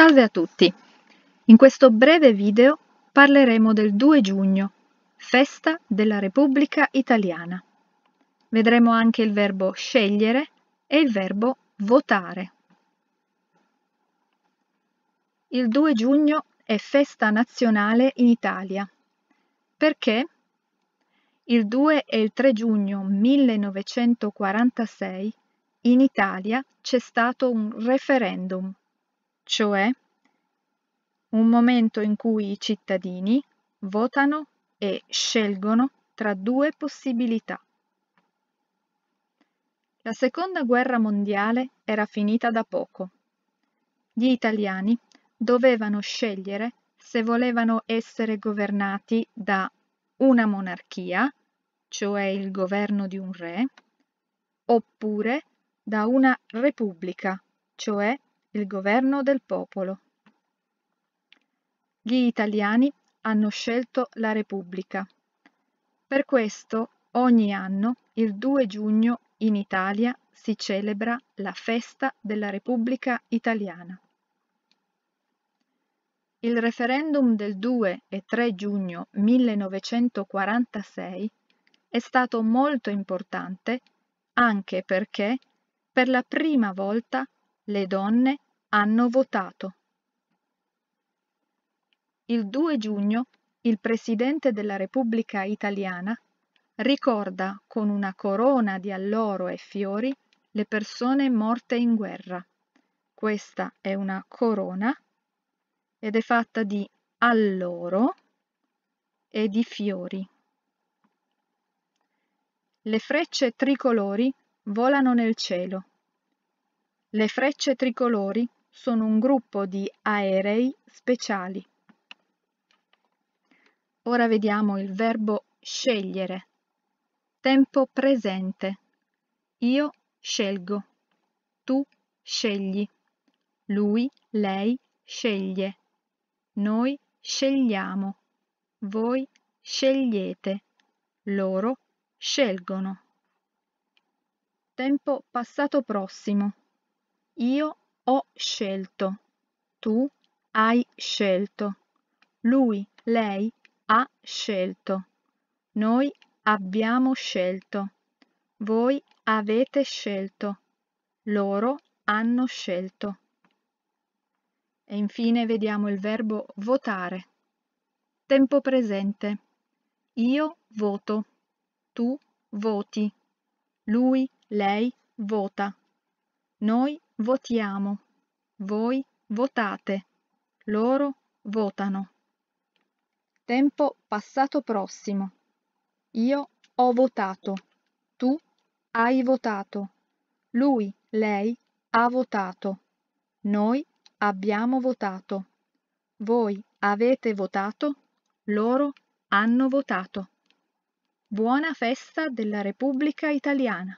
Salve a tutti! In questo breve video parleremo del 2 giugno, festa della Repubblica Italiana. Vedremo anche il verbo scegliere e il verbo votare. Il 2 giugno è festa nazionale in Italia. Perché? Il 2 e il 3 giugno 1946 in Italia c'è stato un referendum cioè un momento in cui i cittadini votano e scelgono tra due possibilità. La seconda guerra mondiale era finita da poco. Gli italiani dovevano scegliere se volevano essere governati da una monarchia, cioè il governo di un re, oppure da una repubblica, cioè il governo del popolo. Gli italiani hanno scelto la Repubblica. Per questo ogni anno, il 2 giugno, in Italia si celebra la festa della Repubblica italiana. Il referendum del 2 e 3 giugno 1946 è stato molto importante anche perché per la prima volta le donne hanno votato. Il 2 giugno il Presidente della Repubblica Italiana ricorda con una corona di alloro e fiori le persone morte in guerra. Questa è una corona ed è fatta di alloro e di fiori. Le frecce tricolori volano nel cielo. Le frecce tricolori sono un gruppo di aerei speciali. Ora vediamo il verbo scegliere. Tempo presente. Io scelgo. Tu scegli. Lui, lei sceglie. Noi scegliamo. Voi scegliete. Loro scelgono. Tempo passato prossimo. Io ho scelto. Tu hai scelto. Lui, lei ha scelto. Noi abbiamo scelto. Voi avete scelto. Loro hanno scelto. E infine vediamo il verbo votare. Tempo presente. Io voto. Tu voti. Lui, lei vota. Noi Votiamo. Voi votate. Loro votano. Tempo passato prossimo. Io ho votato. Tu hai votato. Lui, lei ha votato. Noi abbiamo votato. Voi avete votato. Loro hanno votato. Buona festa della Repubblica Italiana.